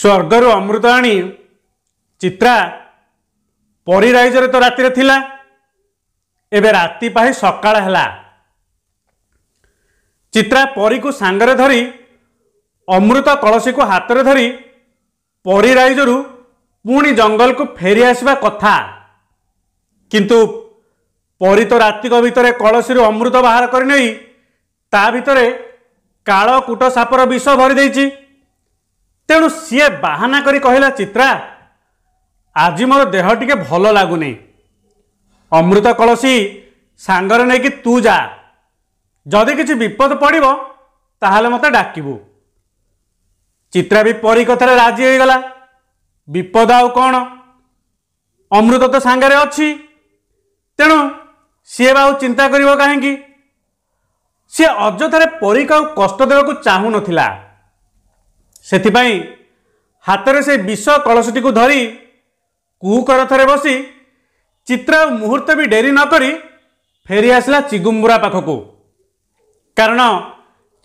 ସ୍ୱର୍ଗରୁ ଅମୃତ ଆଣି ଚିତ୍ରା ପରୀ ରାଇଜରେ ତ ରାତିରେ ଥିଲା ଏବେ ରାତି ପାହି ସକାଳ ହେଲା ଚିତ୍ରା ପରୀକୁ ସାଙ୍ଗରେ ଧରି ଅମୃତ କଳସୀକୁ ହାତରେ ଧରି ପରୀ ରାଇଜରୁ ପୁଣି ଜଙ୍ଗଲକୁ ଫେରି ଆସିବା କଥା କିନ୍ତୁ ପରୀ ତ ରାତିକ ଭିତରେ କଳସୀରୁ ଅମୃତ ବାହାର କରିନେଇ ତା ଭିତରେ କାଳ କୁଟ ସାପର ବିଷ ଭରିଦେଇଛି ତେଣୁ ସିଏ ବାହାନା କରି କହିଲା ଚିତ୍ରା ଆଜି ମୋର ଦେହ ଟିକେ ଭଲ ଲାଗୁନି ଅମୃତ କଳସୀ ସାଙ୍ଗରେ ନେଇକି ତୁ ଯା ଯଦି କିଛି ବିପଦ ପଡ଼ିବ ତାହେଲେ ମୋତେ ଡାକିବୁ ଚିତ୍ରା ବି ପରି କଥାରେ ରାଜି ହୋଇଗଲା ବିପଦ ଆଉ କ'ଣ ଅମୃତ ତ ସାଙ୍ଗରେ ଅଛି ତେଣୁ ସିଏ ବା ଆଉ ଚିନ୍ତା କରିବ କାହିଁକି ସିଏ ଅଯଥାରେ ପରୀକୁ ଆଉ କଷ୍ଟ ଦେବାକୁ ଚାହୁଁନଥିଲା ସେଥିପାଇଁ ହାତରେ ସେ ବିଷ କଳସଟିକୁ ଧରି କୁକରଥରେ ବସି ଚିତ୍ର ଆଉ ମୁହୂର୍ତ୍ତ ବି ଡେରି ନକରି ଫେରି ଆସିଲା ଚିଗୁମ୍ବୁରା ପାଖକୁ କାରଣ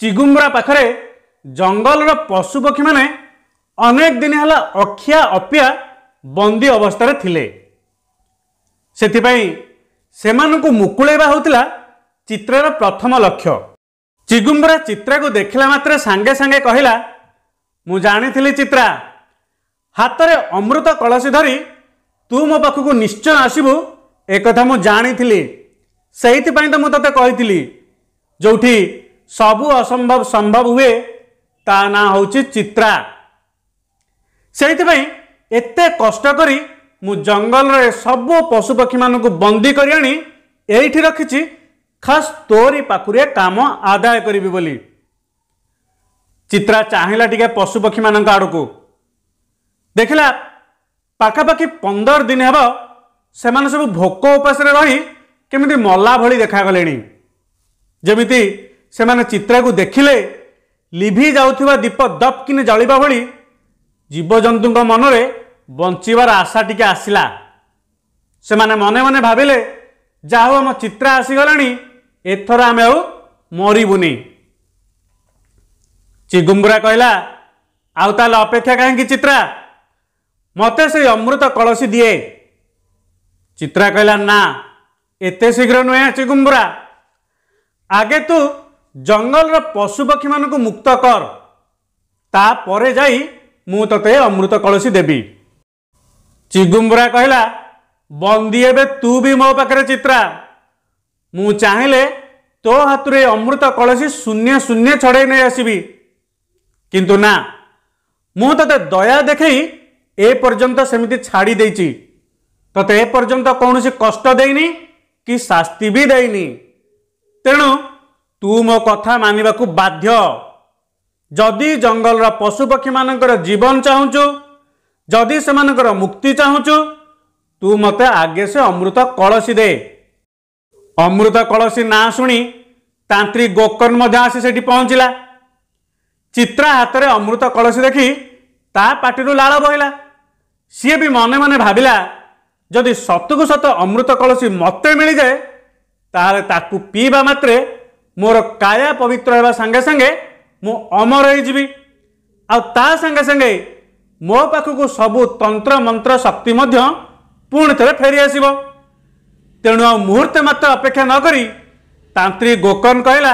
ଚିଗୁମ୍ବୁରା ପାଖରେ ଜଙ୍ଗଲର ପଶୁପକ୍ଷୀମାନେ ଅନେକ ଦିନ ହେଲା ଅଖିଆ ଅପିଆ ବନ୍ଦୀ ଅବସ୍ଥାରେ ଥିଲେ ସେଥିପାଇଁ ସେମାନଙ୍କୁ ମୁକୁଳେଇବା ହେଉଥିଲା ଚିତ୍ରର ପ୍ରଥମ ଲକ୍ଷ୍ୟ ଚିଗୁମ୍ବୁରା ଚିତ୍ରାକୁ ଦେଖିଲା ମାତ୍ରେ ସାଙ୍ଗେ ସାଙ୍ଗେ କହିଲା ମୁଁ ଜାଣିଥିଲି ଚିତ୍ରା ହାତରେ ଅମୃତ କଳସୀ ଧରି ତୁ ମୋ ପାଖକୁ ନିଶ୍ଚୟ ଆସିବୁ ଏକଥା ମୁଁ ଜାଣିଥିଲି ସେଇଥିପାଇଁ ତ ମୁଁ ତୋତେ କହିଥିଲି ଯେଉଁଠି ସବୁ ଅସମ୍ଭବ ସମ୍ଭବ ହୁଏ ତା ନାଁ ହେଉଛି ଚିତ୍ରା ସେଇଥିପାଇଁ ଏତେ କଷ୍ଟ କରି ମୁଁ ଜଙ୍ଗଲରେ ସବୁ ପଶୁପକ୍ଷୀମାନଙ୍କୁ ବନ୍ଦୀ କରି ଆଣି ଏଇଠି ରଖିଛି ଖାସ୍ ତୋରି ପାଖରେ କାମ ଆଦାୟ କରିବି ବୋଲି ଚିତ୍ରା ଚାହିଁଲା ଟିକେ ପଶୁପକ୍ଷୀମାନଙ୍କ ଆଡ଼କୁ ଦେଖିଲା ପାଖାପାଖି ପନ୍ଦର ଦିନ ହେବ ସେମାନେ ସବୁ ଭୋକ ଉପାସରେ ରହି କେମିତି ମଲା ଭଳି ଦେଖାଗଲେଣି ଯେମିତି ସେମାନେ ଚିତ୍ରାକୁ ଦେଖିଲେ ଲିଭି ଯାଉଥିବା ଦୀପ ଦପ୍କିନି ଜଳିବା ଭଳି ଜୀବଜନ୍ତୁଙ୍କ ମନରେ ବଞ୍ଚିବାର ଆଶା ଟିକେ ଆସିଲା ସେମାନେ ମନେ ମନେ ଭାବିଲେ ଯାହା ହଉ ଆମ ଚିତ୍ରା ଆସିଗଲାଣି ଏଥର ଆମେ ଆଉ ମରିବୁନି ଚିଗୁମ୍ବୁରା କହିଲା ଆଉ ତାହେଲେ ଅପେକ୍ଷା କାହିଁକି ଚିତ୍ରା ମୋତେ ସେଇ ଅମୃତ କଳସୀ ଦିଏ ଚିତ୍ରା କହିଲା ନା ଏତେ ଶୀଘ୍ର ନୁହେଁ ଚିଗୁମ୍ବୁରା ଆଗେ ତୁ ଜଙ୍ଗଲର ପଶୁପକ୍ଷୀମାନଙ୍କୁ ମୁକ୍ତ କର ତାପରେ ଯାଇ ମୁଁ ତୋତେ ଅମୃତ କଳସୀ ଦେବି ଚିଗୁମ୍ବୁରା କହିଲା ବନ୍ଦୀ ଏବେ ତୁ ବି ମୋ ପାଖରେ ଚିତ୍ରା ମୁଁ ଚାହିଁଲେ ତୋ ହାତରୁ ଏ ଅମୃତ କଳସୀ ଶୂନ୍ୟ ଶୂନ୍ୟ ଛଡ଼େଇ ନେଇ ଆସିବି ना, म त दयाि छाडिदे त शास्ति दिन तेणु तु म कथा मा बाध्य जङ्गल पशुपक्षी म जीवन चाहछु जिस मुक्ति चाहछु तु म आगेसे अमृत कलसी दे अमृत कलसी नुनि तान्त्रिक गोकर्ण आसिस पहचला चित्रा हातले अमृत कलसी देखि ता पाटी लाल बहला सि मन मन जदी सतकु सत अमृत कलसी मते मिल तिम्रे म पवित्रेसे मो अमर हैजि आउेस म सबै तन्त्रमन्त्रक्ति पर फेरी आ मुहूर्त मात्र अपेक्षा नक तांत्रिक गोकन कहला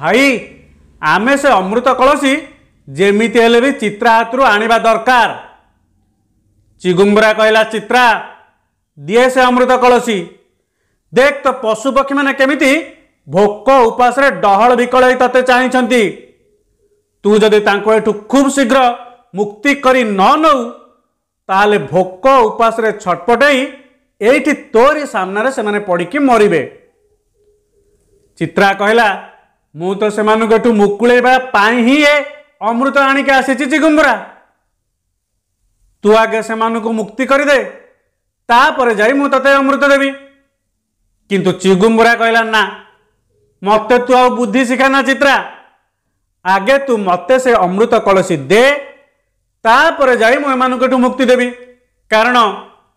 भाई ଆମେ ସେ ଅମୃତ କଳସୀ ଯେମିତି ହେଲେ ବି ଚିତ୍ରା ହାତରୁ ଆଣିବା ଦରକାର ଚିଗୁମ୍ବୁରା କହିଲା ଚିତ୍ରା ଦିଏ ସେ ଅମୃତ କଳସୀ ଦେଖ ତ ପଶୁପକ୍ଷୀମାନେ କେମିତି ଭୋକ ଉପାସରେ ଡହଳ ବିକଳ ହୋଇ ତତେ ଚାହିଁଛନ୍ତି ତୁ ଯଦି ତାଙ୍କୁ ଏଠୁ ଖୁବ୍ ଶୀଘ୍ର ମୁକ୍ତି କରି ନ ନେଉ ତାହେଲେ ଭୋକ ଉପାସରେ ଛଟପଟେଇ ଏଇଠି ତୋରି ସାମ୍ନାରେ ସେମାନେ ପଡ଼ିକି ମରିବେ ଚିତ୍ରା କହିଲା ମୁଁ ତ ସେମାନଙ୍କଠୁ ମୁକୁଳେଇବା ପାଇଁ ହିଁ ଏ ଅମୃତ ଆଣିକି ଆସିଛି ଚିଗୁମ୍ବରା ତୁ ଆଗେ ସେମାନଙ୍କୁ ମୁକ୍ତି କରିଦେ ତାପରେ ଯାଇ ମୁଁ ତତେ ଅମୃତ ଦେବି କିନ୍ତୁ ଚିଗୁମ୍ବରା କହିଲା ନା ମୋତେ ତୁ ଆଉ ବୁଦ୍ଧି ଶିଖା ନା ଚିତ୍ରା ଆଗେ ତୁ ମୋତେ ସେ ଅମୃତ କଳସୀ ଦେ ତାପରେ ଯାଇ ମୁଁ ଏମାନଙ୍କଠୁ ମୁକ୍ତି ଦେବି କାରଣ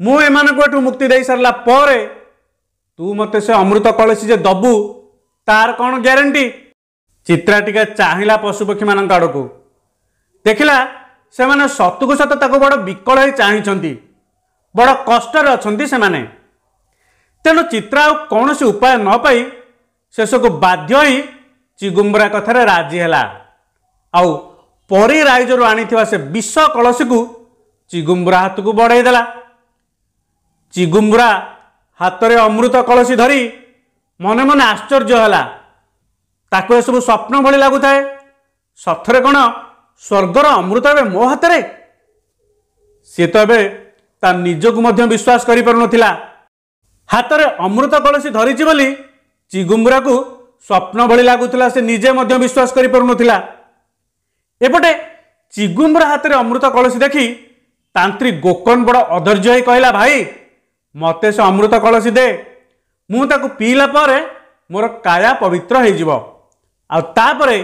ମୁଁ ଏମାନଙ୍କଠୁ ମୁକ୍ତି ଦେଇସାରିଲା ପରେ ତୁ ମୋତେ ସେ ଅମୃତ କଳସୀ ଯେ ଦେବୁ ତାର କ'ଣ ଗ୍ୟାରେଣ୍ଟି ଚିତ୍ରା ଟିକେ ଚାହିଁଲା ପଶୁପକ୍ଷୀମାନଙ୍କ ଆଡ଼କୁ ଦେଖିଲା ସେମାନେ ସତକୁ ସତ ତାକୁ ବଡ଼ ବିକଳ ହେଇ ଚାହିଁଛନ୍ତି ବଡ଼ କଷ୍ଟରେ ଅଛନ୍ତି ସେମାନେ ତେଣୁ ଚିତ୍ରା ଆଉ କୌଣସି ଉପାୟ ନ ପାଇ ଶେଷକୁ ବାଧ୍ୟ ହୋଇ ଚିଗୁମ୍ବରା କଥାରେ ରାଜି ହେଲା ଆଉ ପରି ରାଇଜରୁ ଆଣିଥିବା ସେ ବିଷ କଳସୀକୁ ଚିଗୁମ୍ବରା ହାତକୁ ବଢ଼େଇଦେଲା ଚିଗୁମ୍ବରା ହାତରେ ଅମୃତ କଳସୀ ଧରି ମନେ ମନେ ଆଶ୍ଚର୍ଯ୍ୟ ହେଲା ତାକୁ ଏସବୁ ସ୍ୱପ୍ନ ଭଳି ଲାଗୁଥାଏ ସଥରେ କ'ଣ ସ୍ୱର୍ଗର ଅମୃତ ଏବେ ମୋ ହାତରେ ସିଏ ତ ଏବେ ତା ନିଜକୁ ମଧ୍ୟ ବିଶ୍ୱାସ କରିପାରୁନଥିଲା ହାତରେ ଅମୃତ କଳସୀ ଧରିଛି ବୋଲି ଚିଗୁମ୍ବୁରାକୁ ସ୍ୱପ୍ନ ଭଳି ଲାଗୁଥିଲା ସେ ନିଜେ ମଧ୍ୟ ବିଶ୍ୱାସ କରିପାରୁନଥିଲା ଏପଟେ ଚିଗୁମ୍ବୁରା ହାତରେ ଅମୃତ କଳସୀ ଦେଖି ତାନ୍ତ୍ରୀ ଗୋକନ ବଡ଼ ଅଧର୍ଯ୍ୟ ହୋଇ କହିଲା ଭାଇ ମୋତେ ସେ ଅମୃତ କଳସୀ ଦେ ମୁଁ ତାକୁ ପିଇଲା ପରେ ମୋର କାୟା ପବିତ୍ର ହୋଇଯିବ ଆଉ ତାପରେ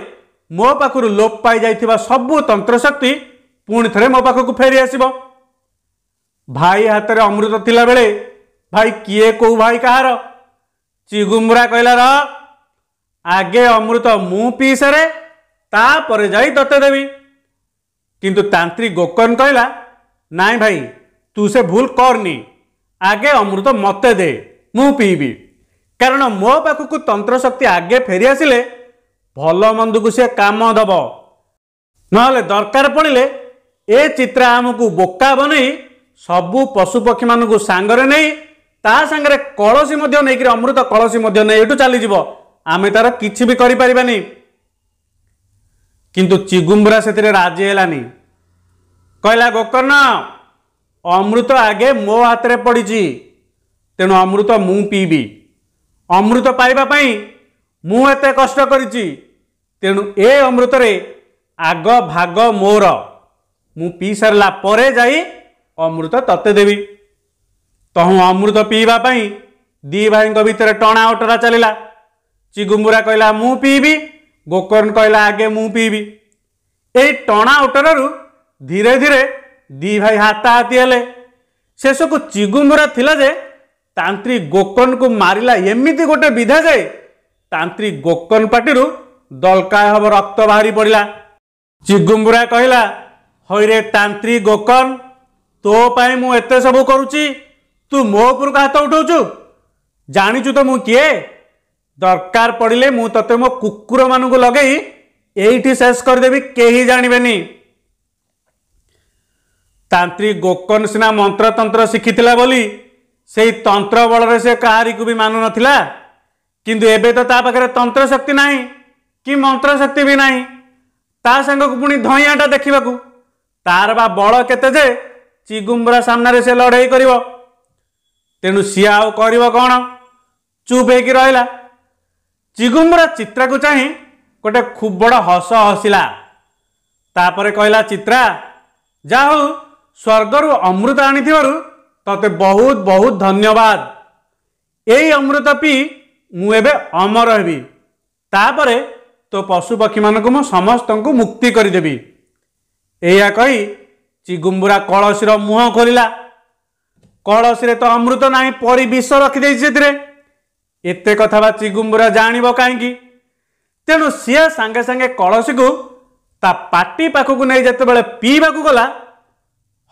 ମୋ ପାଖରୁ ଲୋପ ପାଇଯାଇଥିବା ସବୁ ତନ୍ତ୍ରଶକ୍ତି ପୁଣି ଥରେ ମୋ ପାଖକୁ ଫେରି ଆସିବ ଭାଇ ହାତରେ ଅମୃତ ଥିଲାବେଳେ ଭାଇ କିଏ କେଉଁ ଭାଇ କାହାର ଚିଗୁମୁରା କହିଲା ର ଆଗେ ଅମୃତ ମୁଁ ପିଇ ସାରେ ତାପରେ ଯାଇ ତତେ ଦେବି କିନ୍ତୁ ତାନ୍ତ୍ରୀ ଗୋକର୍ଣ୍ଣ କହିଲା ନାଇଁ ଭାଇ ତୁ ସେ ଭୁଲ କରନି ଆଗେ ଅମୃତ ମୋତେ ଦେ ମୁଁ ପିଇବି କାରଣ ମୋ ପାଖକୁ ତନ୍ତ୍ରଶକ୍ତି ଆଗେ ଫେରି ଆସିଲେ ଭଲମନ୍ଦକୁ ସେ କାମ ଦେବ ନହେଲେ ଦରକାର ପଡ଼ିଲେ ଏ ଚିତ୍ରା ଆମକୁ ବୋକା ବନେଇ ସବୁ ପଶୁପକ୍ଷୀମାନଙ୍କୁ ସାଙ୍ଗରେ ନେଇ ତା ସାଙ୍ଗରେ କଳସୀ ମଧ୍ୟ ନେଇକରି ଅମୃତ କଳସୀ ମଧ୍ୟ ନେଇ ଏଠୁ ଚାଲିଯିବ ଆମେ ତାର କିଛି ବି କରିପାରିବାନି କିନ୍ତୁ ଚିଗୁମ୍ବରା ସେଥିରେ ରାଜି ହେଲାନି କହିଲା ଗୋକର୍ଣ୍ଣ ଅମୃତ ଆଗେ ମୋ ହାତରେ ପଡ଼ିଛି ତେଣୁ ଅମୃତ ମୁଁ ପିଇବି ଅମୃତ ପାଇବା ପାଇଁ ମୁଁ ଏତେ କଷ୍ଟ କରିଛି ତେଣୁ ଏ ଅମୃତରେ ଆଗ ଭାଗ ମୋର ମୁଁ ପିଇ ସାରିଲା ପରେ ଯାଇ ଅମୃତ ତତେ ଦେବି ତହୁଁ ଅମୃତ ପିଇବା ପାଇଁ ଦି ଭାଇଙ୍କ ଭିତରେ ଟଣା ଅଟରା ଚାଲିଲା ଚିଗୁମ୍ବୁରା କହିଲା ମୁଁ ପିଇବି ଗୋକର୍ଣ୍ଣ କହିଲା ଆଗେ ମୁଁ ପିଇବି ଏହି ଟଣା ଅଟରାରୁ ଧୀରେ ଧୀରେ ଦି ଭାଇ ହାତାହାତି ହେଲେ ଶେଷକୁ ଚିଗୁମ୍ବୁରା ଥିଲା ଯେ ତାନ୍ତ୍ରୀ ଗୋକର୍ଣ୍ଣକୁ ମାରିଲା ଏମିତି ଗୋଟେ ବିଧା ଯେ ତାନ୍ତ୍ରୀ ଗୋକର୍ଣ୍ଣ ପାଟିରୁ ଦଲକା ହେବ ରକ୍ତ ବାହାରି ପଡ଼ିଲା ଚିଗୁମ୍ବୁରା କହିଲା ହଇରେ ତାନ୍ତ୍ରୀ ଗୋକନ ତୋ ପାଇଁ ମୁଁ ଏତେ ସବୁ କରୁଛି ତୁ ମୋ ଉପରକୁ ହାତ ଉଠାଉଛୁ ଜାଣିଛୁ ତ ମୁଁ କିଏ ଦରକାର ପଡ଼ିଲେ ମୁଁ ତୋତେ ମୋ କୁକୁରମାନଙ୍କୁ ଲଗେଇ ଏଇଠି ଶେଷ କରିଦେବି କେହି ଜାଣିବେନି ତାନ୍ତ୍ରୀ ଗୋକନ ସିନା ମନ୍ତ୍ରତନ୍ତ୍ର ଶିଖିଥିଲା ବୋଲି ସେଇ ତନ୍ତ୍ର ବଳରେ ସେ କାହାରିକୁ ବି ମାନୁନଥିଲା କିନ୍ତୁ ଏବେ ତ ତା ପାଖରେ ତନ୍ତ୍ର ଶକ୍ତି ନାହିଁ କି ମନ୍ତ୍ରଶକ୍ତି ବି ନାହିଁ ତା ସାଙ୍ଗକୁ ପୁଣି ଧଇଁଆଟା ଦେଖିବାକୁ ତାର ବା ବଳ କେତେ ଯେ ଚିଗୁମ୍ବରା ସାମ୍ନାରେ ସେ ଲଢ଼େଇ କରିବ ତେଣୁ ସିଏ ଆଉ କରିବ କ'ଣ ଚୁପ୍ ହେଇକି ରହିଲା ଚିଗୁମ୍ବରା ଚିତ୍ରାକୁ ଚାହିଁ ଗୋଟେ ଖୁବ୍ ବଡ଼ ହସ ହସିଲା ତାପରେ କହିଲା ଚିତ୍ରା ଯା ହଉ ସ୍ୱର୍ଗରୁ ଅମୃତ ଆଣିଥିବାରୁ ତତେ ବହୁତ ବହୁତ ଧନ୍ୟବାଦ ଏଇ ଅମୃତ ପିଇ ମୁଁ ଏବେ ଅମର ହେବି ତାପରେ ତୋ ପଶୁପକ୍ଷୀମାନଙ୍କୁ ମୁଁ ସମସ୍ତଙ୍କୁ ମୁକ୍ତି କରିଦେବି ଏଇଆ କହି ଚିଗୁମ୍ବୁରା କଳସୀର ମୁହଁ ଖୋଲିଲା କଳସୀରେ ତ ଅମୃତ ନାହିଁ ପରି ବିଷ ରଖିଦେଇଛି ସେଥିରେ ଏତେ କଥା ବା ଚିଗୁମ୍ବୁରା ଜାଣିବ କାହିଁକି ତେଣୁ ସିଏ ସାଙ୍ଗେ ସାଙ୍ଗେ କଳସୀକୁ ତା ପାଟି ପାଖକୁ ନେଇ ଯେତେବେଳେ ପିଇବାକୁ ଗଲା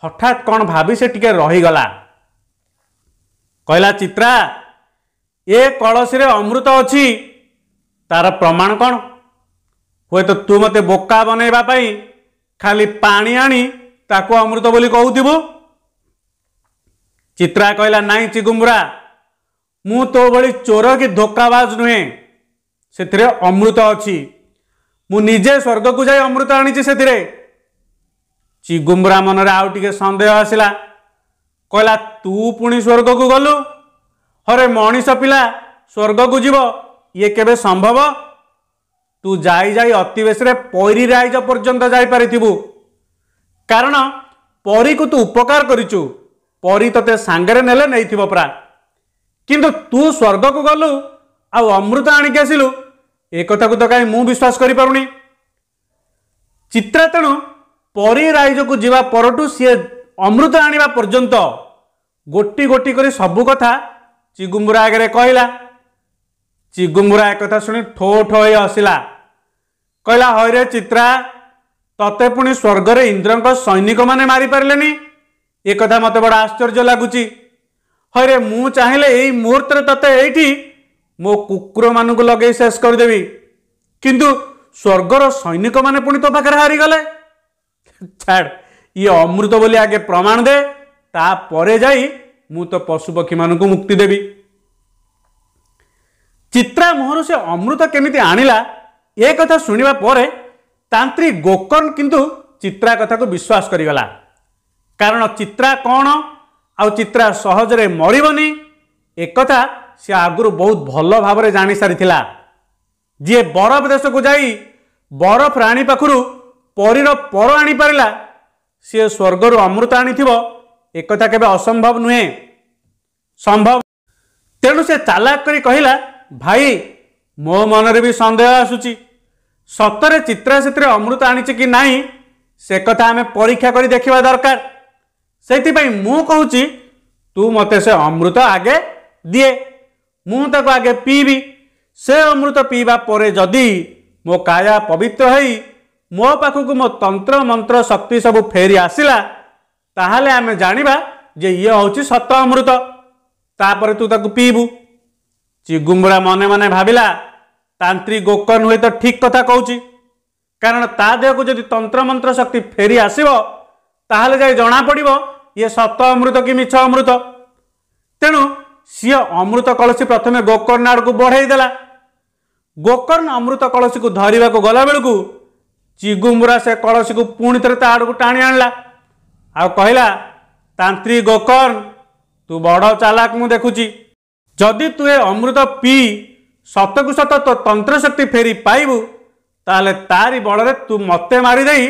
ହଠାତ୍ କ'ଣ ଭାବି ସେ ଟିକେ ରହିଗଲା କହିଲା ଚିତ୍ରା ଏ କଳସୀରେ ଅମୃତ ଅଛି ତାର ପ୍ରମାଣ କ'ଣ ହୁଏତ ତୁ ମୋତେ ବୋକା ବନେଇବା ପାଇଁ ଖାଲି ପାଣି ଆଣି ତାକୁ ଅମୃତ ବୋଲି କହୁଥିବୁ ଚିତ୍ରା କହିଲା ନାଇଁ ଚିଗୁମ୍ବୁରା ମୁଁ ତୋ ଭଳି ଚୋର କି ଧୋକାବାଜ ନୁହେଁ ସେଥିରେ ଅମୃତ ଅଛି ମୁଁ ନିଜେ ସ୍ୱର୍ଗକୁ ଯାଇ ଅମୃତ ଆଣିଛି ସେଥିରେ ଚିଗୁମ୍ବୁରା ମନରେ ଆଉ ଟିକେ ସନ୍ଦେହ ଆସିଲା କହିଲା ତୁ ପୁଣି ସ୍ୱର୍ଗକୁ ଗଲୁ ହରେ ମଣିଷ ପିଲା ସ୍ୱର୍ଗକୁ ଯିବ ଇଏ କେବେ ସମ୍ଭବ ତୁ ଯାଇ ଯାଇ ଅତିବେଶରେ ପରୀ ରାଇଜ ପର୍ଯ୍ୟନ୍ତ ଯାଇପାରିଥିବୁ କାରଣ ପରୀକୁ ତୁ ଉପକାର କରିଛୁ ପରୀ ତୋତେ ସାଙ୍ଗରେ ନେଲେ ନେଇଥିବ ପରା କିନ୍ତୁ ତୁ ସ୍ୱର୍ଗକୁ ଗଲୁ ଆଉ ଅମୃତ ଆଣିକି ଆସିଲୁ ଏ କଥାକୁ ତ କାହିଁ ମୁଁ ବିଶ୍ୱାସ କରିପାରୁନି ଚିତ୍ରା ତେଣୁ ପରୀ ରାଇଜକୁ ଯିବା ପରଠୁ ସିଏ ଅମୃତ ଆଣିବା ପର୍ଯ୍ୟନ୍ତ ଗୋଟି ଗୋଟି କରି ସବୁ କଥା ଚିଗୁମ୍ବୁରା ଆଗରେ କହିଲା ଚିଗୁମ୍ବୁରା ଏକଥା ଶୁଣି ଠୋ ଠୋ ହୋଇ ଆସିଲା कहिला है र चा त स्वर्ग रे र को सैनिक माने मारी मिपारे एक मते बडा आश्चर्य लागुची है रे मु म चाहिँ ए तते ए मो कुकुर मानु को लगे शेष कर देबी किंतु स्वर्ग रो सैनिक माने मुनि तो पाखे गले छाड इ अमृत बोली आगे प्रमाण दे ता तापर जाई मु तो पशु पक्षी मानु को मुक्ति देबी चित्रा से अमृत केमिति आनिला ଏ କଥା ଶୁଣିବା ପରେ ତାନ୍ତ୍ରୀ ଗୋକର୍ଣ୍ଣ କିନ୍ତୁ ଚିତ୍ରା କଥାକୁ ବିଶ୍ୱାସ କରିଗଲା କାରଣ ଚିତ୍ରା କ'ଣ ଆଉ ଚିତ୍ରା ସହଜରେ ମରିବନି ଏକଥା ସେ ଆଗରୁ ବହୁତ ଭଲ ଭାବରେ ଜାଣିସାରିଥିଲା ଯିଏ ବରଫ ଦେଶକୁ ଯାଇ ବରଫ ରାଣୀ ପାଖରୁ ପରୀର ପର ଆଣିପାରିଲା ସିଏ ସ୍ୱର୍ଗରୁ ଅମୃତ ଆଣିଥିବ ଏକଥା କେବେ ଅସମ୍ଭବ ନୁହେଁ ସମ୍ଭବ ତେଣୁ ସେ ଚାଲାକ କରି କହିଲା ଭାଇ ମୋ ମନରେ ବି ସନ୍ଦେହ ଆସୁଛି ସତରେ ଚିତ୍ରା ସେଥିରେ ଅମୃତ ଆଣିଛି କି ନାହିଁ ସେ କଥା ଆମେ ପରୀକ୍ଷା କରି ଦେଖିବା ଦରକାର ସେଥିପାଇଁ ମୁଁ କହୁଛି ତୁ ମୋତେ ସେ ଅମୃତ ଆଗେ ଦିଏ ମୁଁ ତାକୁ ଆଗେ ପିଇବି ସେ ଅମୃତ ପିଇବା ପରେ ଯଦି ମୋ କାୟା ପବିତ୍ର ହୋଇ ମୋ ପାଖକୁ ମୋ ତନ୍ତ୍ର ମନ୍ତ୍ର ଶକ୍ତି ସବୁ ଫେରି ଆସିଲା ତାହେଲେ ଆମେ ଜାଣିବା ଯେ ଇଏ ହେଉଛି ସତ ଅମୃତ ତାପରେ ତୁ ତାକୁ ପିଇବୁ ଚିଗୁମ୍ବୁଡ଼ା ମନେ ମନେ ଭାବିଲା ତାନ୍ତ୍ରୀ ଗୋକନ ହୁଏତ ଠିକ୍ କଥା କହୁଛି କାରଣ ତା ଦେହକୁ ଯଦି ତନ୍ତ୍ରମନ୍ତ୍ର ଶକ୍ତି ଫେରି ଆସିବ ତାହେଲେ ଯାଇ ଜଣାପଡ଼ିବ ଇଏ ସତ ଅମୃତ କି ମିଛ ଅମୃତ ତେଣୁ ସିଏ ଅମୃତ କଳସୀ ପ୍ରଥମେ ଗୋକର୍ଣ୍ଣ ଆଡ଼କୁ ବଢ଼େଇ ଦେଲା ଗୋକର୍ଣ୍ଣ ଅମୃତ କଳସୀକୁ ଧରିବାକୁ ଗଲାବେଳକୁ ଚିଗୁମ୍ବୁରା ସେ କଳସୀକୁ ପୁଣି ଥରେ ତା ଆଡ଼କୁ ଟାଣି ଆଣିଲା ଆଉ କହିଲା ତାନ୍ତ୍ରୀ ଗୋକର୍ଣ୍ଣ ତୁ ବଡ଼ ଚାଲାକ ମୁଁ ଦେଖୁଛି ଯଦି ତୁଏ ଅମୃତ ପିଇ ସତକୁ ସତ ତୋ ତନ୍ତ୍ରଶକ୍ତି ଫେରି ପାଇବୁ ତାହେଲେ ତାରି ବଳରେ ତୁ ମୋତେ ମାରିଦେଇ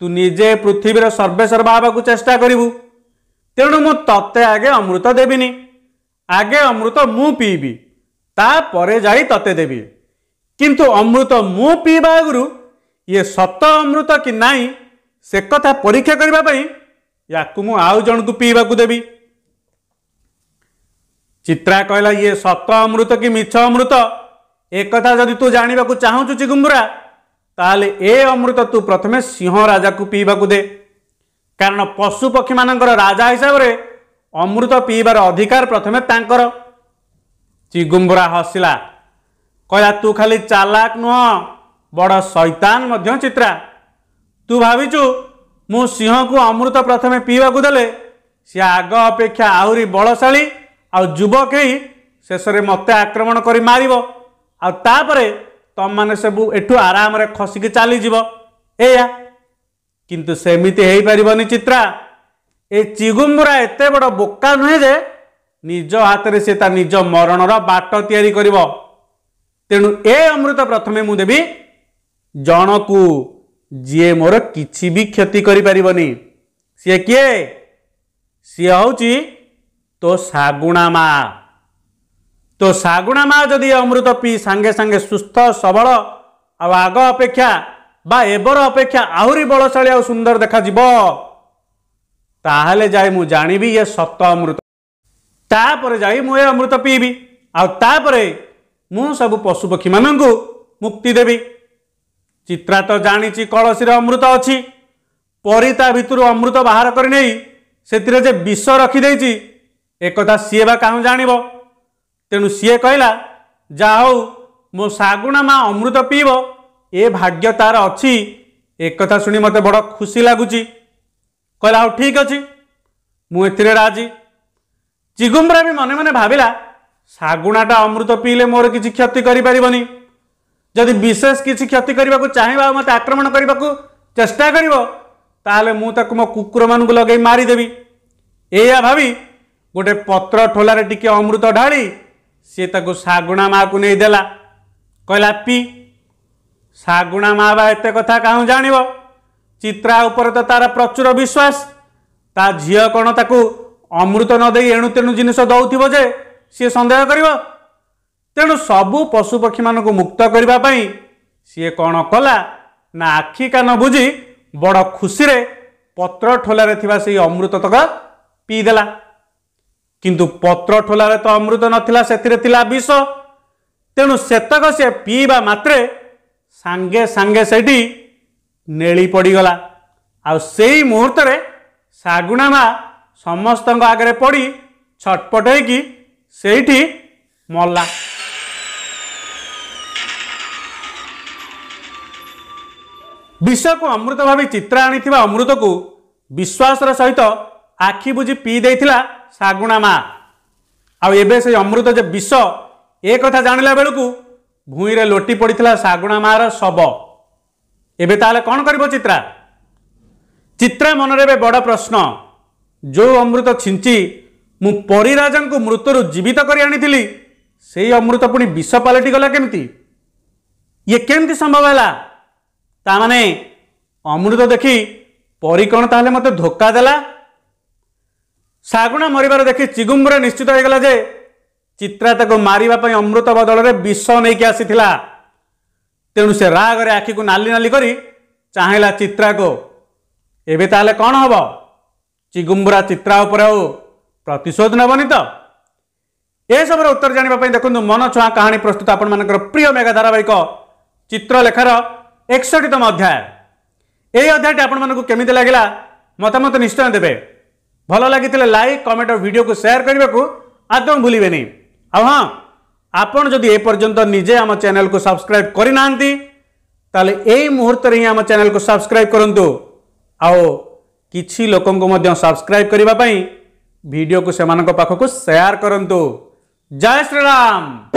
ତୁ ନିଜେ ପୃଥିବୀର ସର୍ବେସର୍ବା ହେବାକୁ ଚେଷ୍ଟା କରିବୁ ତେଣୁ ମୁଁ ତତେ ଆଗେ ଅମୃତ ଦେବିନି ଆଗେ ଅମୃତ ମୁଁ ପିଇବି ତାପରେ ଯାଇ ତତେ ଦେବି କିନ୍ତୁ ଅମୃତ ମୁଁ ପିଇବା ଆଗରୁ ଇଏ ସତ ଅମୃତ କି ନାହିଁ ସେ କଥା ପରୀକ୍ଷା କରିବା ପାଇଁ ୟାକୁ ମୁଁ ଆଉ ଜଣକୁ ପିଇବାକୁ ଦେବି ଚିତ୍ରା କହିଲା ଇଏ ସତ ଅମୃତ କି ମିଛ ଅମୃତ ଏକଥା ଯଦି ତୁ ଜାଣିବାକୁ ଚାହୁଁଛୁ ଚିଗୁମ୍ବୁରା ତାହେଲେ ଏ ଅମୃତ ତୁ ପ୍ରଥମେ ସିଂହ ରାଜାକୁ ପିଇବାକୁ ଦେ କାରଣ ପଶୁପକ୍ଷୀମାନଙ୍କର ରାଜା ହିସାବରେ ଅମୃତ ପିଇବାର ଅଧିକାର ପ୍ରଥମେ ତାଙ୍କର ଚିଗୁମ୍ବୁରା ହସିଲା କହିଲା ତୁ ଖାଲି ଚାଲାକ ନୁହଁ ବଡ଼ ସୈତାନ ମଧ୍ୟ ଚିତ୍ରା ତୁ ଭାବିଛୁ ମୁଁ ସିଂହକୁ ଅମୃତ ପ୍ରଥମେ ପିଇବାକୁ ଦେଲେ ସିଏ ଆଗ ଅପେକ୍ଷା ଆହୁରି ବଳଶାଳୀ ଆଉ ଯୁବକ ହିଁ ଶେଷରେ ମୋତେ ଆକ୍ରମଣ କରି ମାରିବ ଆଉ ତାପରେ ତୁମମାନେ ସବୁ ଏଠୁ ଆରାମରେ ଖସିକି ଚାଲିଯିବ ଏଇଆ କିନ୍ତୁ ସେମିତି ହେଇପାରିବନି ଚିତ୍ରା ଏ ଚିଗୁମ୍ବୁରା ଏତେ ବଡ଼ ବୋକା ନୁହେଁ ଯେ ନିଜ ହାତରେ ସେ ତା ନିଜ ମରଣର ବାଟ ତିଆରି କରିବ ତେଣୁ ଏ ଅମୃତ ପ୍ରଥମେ ମୁଁ ଦେବି ଜଣକୁ ଯିଏ ମୋର କିଛି ବି କ୍ଷତି କରିପାରିବନି ସିଏ କିଏ ସିଏ ହେଉଛି ତୋ ଶାଗୁଣା ମା ତୋ ଶାଗୁଣା ମା ଯଦି ଅମୃତ ପିଇ ସାଙ୍ଗେ ସାଙ୍ଗେ ସୁସ୍ଥ ସବଳ ଆଉ ଆଗ ଅପେକ୍ଷା ବା ଏବର ଅପେକ୍ଷା ଆହୁରି ବଳଶାଳୀ ଆଉ ସୁନ୍ଦର ଦେଖାଯିବ ତାହେଲେ ଯାଇ ମୁଁ ଜାଣିବି ଇଏ ସତ ଅମୃତ ତାପରେ ଯାଇ ମୁଁ ଏ ଅମୃତ ପିଇବି ଆଉ ତାପରେ ମୁଁ ସବୁ ପଶୁପକ୍ଷୀମାନଙ୍କୁ ମୁକ୍ତି ଦେବି ଚିତ୍ରା ତ ଜାଣିଛି କଳସୀରେ ଅମୃତ ଅଛି ପରି ତା ଭିତରୁ ଅମୃତ ବାହାର କରିନେଇ ସେଥିରେ ଯେ ବିଷ ରଖିଦେଇଛି একথা ସିଏ ବା କାହୁଁ ଜାଣିବ ତେଣୁ ସିଏ କହିଲା ଯାହା ହଉ ମୋ ଶାଗୁଣା ମା ଅମୃତ ପିଇବ ଏ ଭାଗ୍ୟ ତାର ଅଛି ଏକଥା ଶୁଣି ମୋତେ ବଡ଼ ଖୁସି ଲାଗୁଛି କହିଲା ହଉ ଠିକ୍ ଅଛି ମୁଁ ଏଥିରେ ରାଜି ଚିଗୁମ୍ବରା ବି ମନେ ମନେ ଭାବିଲା ଶାଗୁଣାଟା ଅମୃତ ପିଇଲେ ମୋର କିଛି କ୍ଷତି କରିପାରିବନି ଯଦି ବିଶେଷ କିଛି କ୍ଷତି କରିବାକୁ ଚାହିଁବ ଆଉ ମୋତେ ଆକ୍ରମଣ କରିବାକୁ ଚେଷ୍ଟା କରିବ ତାହେଲେ ମୁଁ ତାକୁ ମୋ କୁକୁରମାନଙ୍କୁ ଲଗାଇ ମାରିଦେବି ଏଇଆ ଭାବି ଗୋଟେ ପତ୍ର ଠୋଲାରେ ଟିକିଏ ଅମୃତ ଢାଳି ସିଏ ତାକୁ ଶାଗୁଣା ମାଆକୁ ନେଇଦେଲା କହିଲା ପି ଶାଗୁଣା ମାଆ ବା ଏତେ କଥା କାହୁଁ ଜାଣିବ ଚିତ୍ରା ଉପରେ ତ ତା'ର ପ୍ରଚୁର ବିଶ୍ୱାସ ତା ଝିଅ କ'ଣ ତାକୁ ଅମୃତ ନ ଦେଇ ଏଣୁ ତେଣୁ ଜିନିଷ ଦେଉଥିବ ଯେ ସିଏ ସନ୍ଦେହ କରିବ ତେଣୁ ସବୁ ପଶୁପକ୍ଷୀମାନଙ୍କୁ ମୁକ୍ତ କରିବା ପାଇଁ ସିଏ କ'ଣ କଲା ନା ଆଖି କାନ ବୁଝି ବଡ଼ ଖୁସିରେ ପତ୍ର ଠୋଲାରେ ଥିବା ସେଇ ଅମୃତ ତକ ପିଇଦେଲା କିନ୍ତୁ ପତ୍ର ଠୋଲାରେ ତ ଅମୃତ ନଥିଲା ସେଥିରେ ଥିଲା ବିଷ ତେଣୁ ସେତକ ସେ ପିଇବା ମାତ୍ରେ ସାଙ୍ଗେ ସାଙ୍ଗେ ସେଇଠି ନେଳି ପଡ଼ିଗଲା ଆଉ ସେଇ ମୁହୂର୍ତ୍ତରେ ଶାଗୁଣା ମା ସମସ୍ତଙ୍କ ଆଗରେ ପଡ଼ି ଛଟପଟ ହେଇକି ସେଇଠି ମଲା ବିଷକୁ ଅମୃତ ଭାବି ଚିତ୍ର ଆଣିଥିବା ଅମୃତକୁ ବିଶ୍ୱାସର ସହିତ ଆଖି ବୁଜି ପିଇ ଦେଇଥିଲା सगुणामा आउँदै अमृत विष ए सागुणा भुइँ र लोटि पडिला सगुणामा शव ए कन् चित्रा चित्रा मनर बे बड़ा प्रश्न जो अमृत छिन्छि म परिराजा मृत्यु जीवित गरि आनि सही अमृत पि विष पालटिगला के सम्भव होला अमृत देखि परी ताले मते धोका देला ଶାଗୁଣା ମରିବାର ଦେଖି ଚିଗୁମ୍ବର ନିଶ୍ଚିତ ହୋଇଗଲା ଯେ ଚିତ୍ରା ତାକୁ ମାରିବା ପାଇଁ ଅମୃତ ବଦଳରେ ବିଷ ନେଇକି ଆସିଥିଲା ତେଣୁ ସେ ରାଗରେ ଆଖିକୁ ନାଲି ନାଲି କରି ଚାହିଁଲା ଚିତ୍ରାକୁ ଏବେ ତାହେଲେ କ'ଣ ହେବ ଚିଗୁମ୍ବୁରା ଚିତ୍ରା ଉପରେ ଆଉ ପ୍ରତିଶୋଧ ନେବନି ତ ଏସବୁର ଉତ୍ତର ଜାଣିବା ପାଇଁ ଦେଖନ୍ତୁ ମନ ଛୁଆଁ କାହାଣୀ ପ୍ରସ୍ତୁତ ଆପଣମାନଙ୍କର ପ୍ରିୟ ମେଗା ଧାରାବାହିକ ଚିତ୍ରଲେଖାର ଏକଷଠିତମ ଅଧ୍ୟାୟ ଏହି ଅଧ୍ୟାୟଟି ଆପଣମାନଙ୍କୁ କେମିତି ଲାଗିଲା ମତାମତ ନିଶ୍ଚୟ ଦେବେ ଭଲ ଲାଗିଥିଲେ ଲାଇକ୍ କମେଣ୍ଟ ଆଉ ଭିଡ଼ିଓକୁ ସେୟାର କରିବାକୁ ଆଦୌ ଭୁଲିବେନି ଆଉ ହଁ ଆପଣ ଯଦି ଏପର୍ଯ୍ୟନ୍ତ ନିଜେ ଆମ ଚ୍ୟାନେଲକୁ ସବସ୍କ୍ରାଇବ୍ କରିନାହାନ୍ତି ତାହେଲେ ଏଇ ମୁହୂର୍ତ୍ତରେ ହିଁ ଆମ ଚ୍ୟାନେଲକୁ ସବସ୍କ୍ରାଇବ୍ କରନ୍ତୁ ଆଉ କିଛି ଲୋକଙ୍କୁ ମଧ୍ୟ ସବସ୍କ୍ରାଇବ୍ କରିବା ପାଇଁ ଭିଡ଼ିଓକୁ ସେମାନଙ୍କ ପାଖକୁ ସେୟାର କରନ୍ତୁ ଜୟ ଶ୍ରୀରାମ